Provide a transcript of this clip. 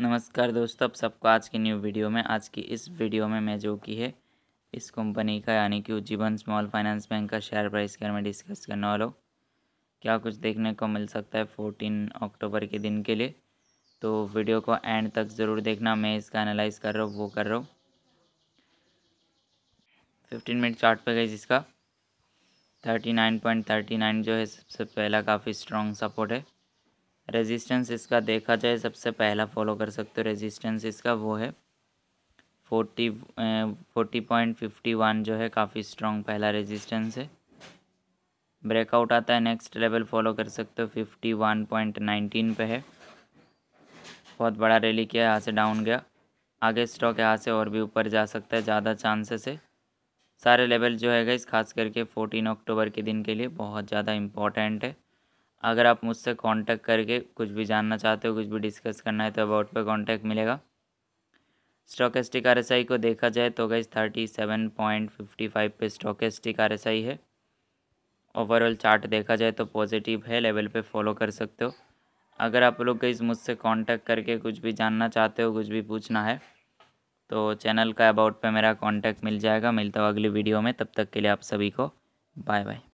नमस्कार दोस्तों आप सबको आज की न्यू वीडियो में आज की इस वीडियो में मैं जो की है इस कंपनी का यानी कि उज्जीवन स्मॉल फाइनेंस बैंक का शेयर प्राइस के में डिस्कस करने वाला हूँ क्या कुछ देखने को मिल सकता है फोर्टीन अक्टूबर के दिन के लिए तो वीडियो को एंड तक ज़रूर देखना मैं इसका एनालाइज कर रहा हूँ वो कर रहा हूँ फिफ्टीन मिनट चार्ट पे गई जिसका thirty nine point thirty nine जो है सबसे पहला काफ़ी स्ट्रॉन्ग सपोर्ट है रेजिस्टेंस इसका देखा जाए सबसे पहला फॉलो कर सकते हो रेजिस्टेंस इसका वो है forty forty point fifty one जो है काफ़ी स्ट्रॉन्ग पहला रेजिस्टेंस है ब्रेकआउट आता है नेक्स्ट लेवल फॉलो कर सकते हो फिफ्टी वन पॉइंट नाइनटीन पे है बहुत बड़ा रैली किया यहाँ से डाउन गया आगे स्टॉक यहाँ से और भी ऊपर जा सकता है ज़्यादा चांसेस है सारे लेवल जो है इस खास करके फोर्टीन अक्टूबर के दिन के लिए बहुत ज़्यादा इंपॉर्टेंट है अगर आप मुझसे कांटेक्ट करके कुछ भी जानना चाहते हो कुछ भी डिस्कस करना है तो अबाउट पे कांटेक्ट मिलेगा stochastic R S I को देखा जाए तो गई thirty seven point fifty five पे एस्टिक आर एस आई है ओवरऑल चार्ट देखा जाए तो पॉजिटिव है लेवल पे फॉलो कर सकते हो अगर आप लोग गई मुझसे कांटेक्ट करके कुछ भी जानना चाहते हो कुछ भी पूछना है तो चैनल का अबाउट पर मेरा कॉन्टैक्ट मिल जाएगा मिलता हूँ अगली वीडियो में तब तक के लिए आप सभी को बाय बाय